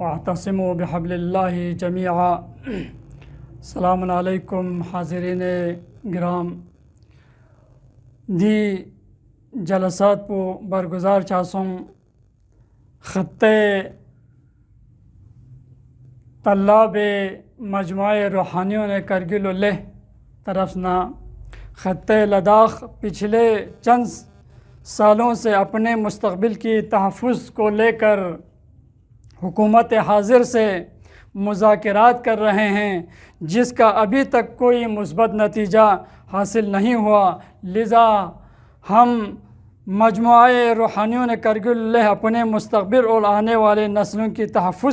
वातसम बहबल्ल जमिया सलामकुम हाजरीन ग्राम दी जलसात पो बरगुजार चासम ख़त्ते तल्लाब मजमा रूहानियों ने करगिल तरफ ना ख़त लद्दाख पिछले चंद सालों से अपने मुस्तबिल की तहफ़ को लेकर हुकूमत हाजिर से मुजात कर रहे हैं जिसका अभी तक कोई मुसबत नतीजा हासिल नहीं हुआ लिजा हम मजमुआ रूहानियों ने करगिल अपने मुस्तबिल और आने वाले नस्लों की तहफ़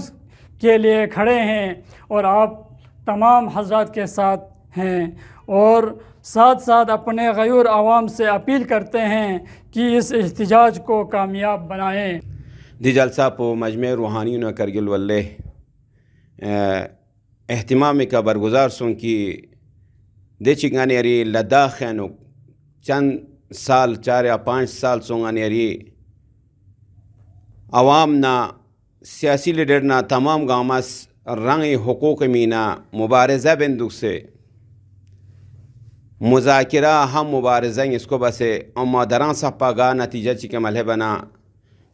के लिए खड़े हैं और आप तमाम हजरात के साथ हैं और साथ साथ अपने गयूर आवाम से अपील करते हैं कि इस एहतजाज को कामयाब बनाएं दि जलसा पो मजमे न करगिल वल अहतमाम का बरगुजार सों कि दे चिंगानी अरी लद्दाख एनु चंद साल चार या पाँच साल सोंगानी अरी आवाम ना सियासी लीडर ना तमाम गामस रंग हकूक मीना मुबारजा बिंदु से मुजाकिरा हम मुबारजा इसको बसे और दरा सपा गा नतीजा चिकमल बना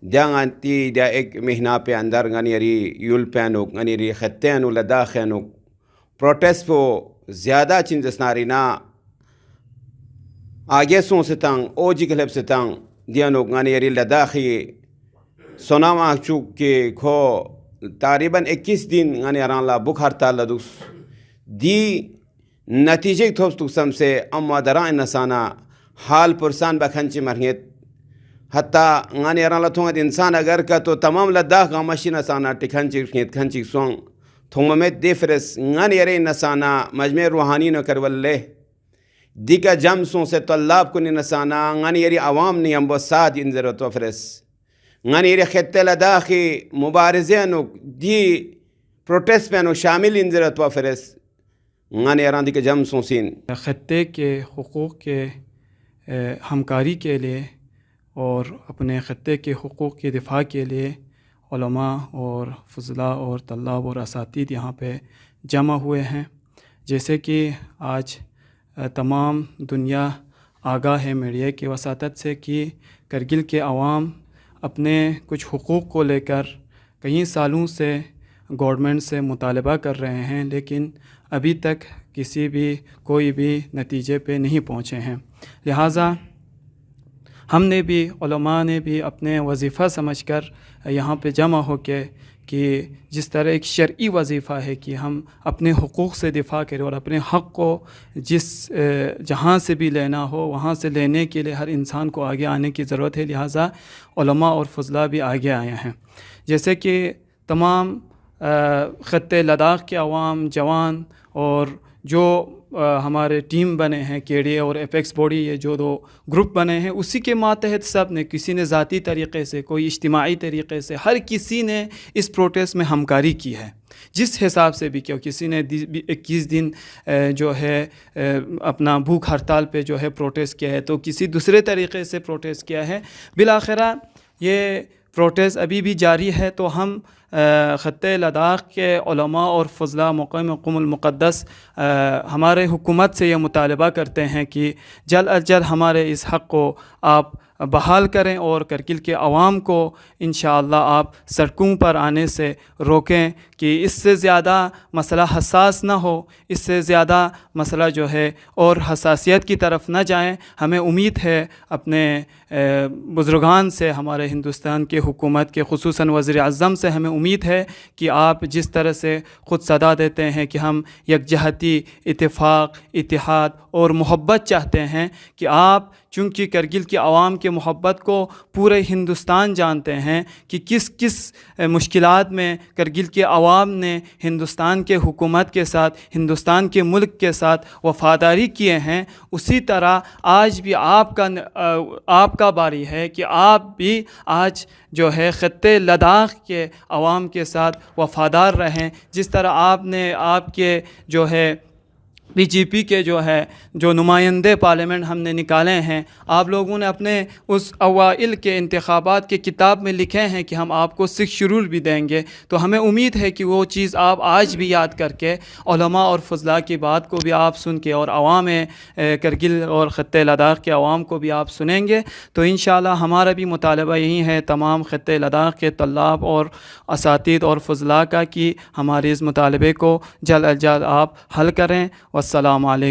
danganti da ek mihna pe andar ngani ri yul penuk ngani ri khatten ul da khenuk protest po zyada chin jasnari na आगे सों से तंग ओ जिगलब से तंग दियानो गाने यरी लद्दाखी सोना माचुक के खो तारीबन 21 दिन गाने अरान ला बुख हड़ताल लदुस दी नतीजे थोस तुसम से अम्मा दरा नसाना हाल पुरसान बखंची मरंगेत हत्या गाने अरला थोंगत इंसान अगर का तो तमाम लद्दाख का मशी नसाना टिखनचिक खन चिख सोंग थोंग में फ्रेस गाने अरे नसाना मजमे रूहानी न करवल्ले दिका जम सों से तल्लाब को नसाना गाने अरे आवाम ने अम्बो साद इन जरूरत फ्रेस गान अरे खत्ते लद्दाखी मुबारजे नुक दी प्रोटेस्ट पे अनु शामिल इन जरूरत वफरस गाने अरा दिका जम सों सीन खत्ते के हकूक़ के हमकारी के लिए और अपने ख़त्े के हकूक़ के दिफा के लिए और फजला और तलाब और असातिद यहाँ पर जमा हुए हैं जैसे कि आज तमाम दुनिया आगा है मीडिया की वसात से कि करगिल के आवाम अपने कुछ हकूक़ को लेकर कई सालों से गवर्नमेंट से मुतालबा कर रहे हैं लेकिन अभी तक किसी भी कोई भी नतीजे पे नहीं पहुँचे हैं लिहाजा हमने भी ने भी अपने वजीफ़ा समझ कर यहाँ पर जमा हो के कि जिस तरह एक शर्य वजीफ़ा है कि हम अपने हकूक़ से दिफा करें और अपने हक़ को जिस जहाँ से भी लेना हो वहाँ से लेने के लिए हर इंसान को आगे आने की ज़रूरत है लिहाजा और फजला भी आगे आए हैं जैसे कि तमाम ख़त लद्दाख के आवाम जवान और जो हमारे टीम बने हैं के और एपेक्स बॉडी ये जो दो ग्रुप बने हैं उसी के मातहत सब ने किसी ने ज़ाती तरीके से कोई इज्तमाही तरीके से हर किसी ने इस प्रोटेस्ट में हमकारी की है जिस हिसाब से भी क्यों किसी ने इक्कीस दिन जो है अपना भूख हड़ताल पे जो है प्रोटेस्ट किया है तो किसी दूसरे तरीके से प्रोटेस्ट किया है बिलाखिर ये प्रोटेस्ट अभी भी जारी है तो हम ख़त लद्दाख के और फजला मकमक़दस हमारे हुकूमत से ये मुतालबा करते हैं कि जल्द अज जल्द हमारे इस हक़ को आप बहाल करें और करगिल के आवाम को इन आप सड़कों पर आने से रोकें कि इससे ज़्यादा मसला हसास ना हो इससे ज़्यादा मसला जो है और हसासीत की तरफ ना जाएं हमें उम्मीद है अपने बुज़ुर्गान से हमारे हिंदुस्तान के हुकूमत के खसूस वज़ी अजम से हमें उम्मीद है कि आप जिस तरह से ख़ुद सदा देते हैं कि हम यकजहती इतफ़ाक़ इतिहाद और मोहब्बत चाहते हैं कि आप चूँकि करगिल की आवाम के मोहब्बत को पूरे हिंदुस्तान जानते हैं कि किस किस मुश्किल में करगिल के आवाम ने हिंदुस्तान के हुकूमत के साथ हिंदुस्तान के मुल्क के साथ वफ़ादारी किए हैं उसी तरह आज भी आपका आपका बारी है कि आप भी आज जो है ख़त्े लद्दाख के आवाम के साथ वफ़ादार रहें जिस तरह आपने आपके जो है बीजेपी के जो है जो नुमाइंदे पार्लियामेंट हमने निकाले हैं आप लोगों ने अपने उस अवाइल के इंतबात के किताब में लिखे हैं कि हम आपको सिख शुरू भी देंगे तो हमें उम्मीद है कि वो चीज़ आप आज भी याद करके और फजला की बात को भी आप सुन के और आवाम करगिल और ख़त लद्दाख के आवाम को भी आप सुनेंगे तो इन हमारा भी मुतालबा यही है तमाम ख़त लद्दाख के तलाब और इसातीद और फजला का कि हमारे इस मुतालबे को जल्द अज जल्द आप हल करें और असल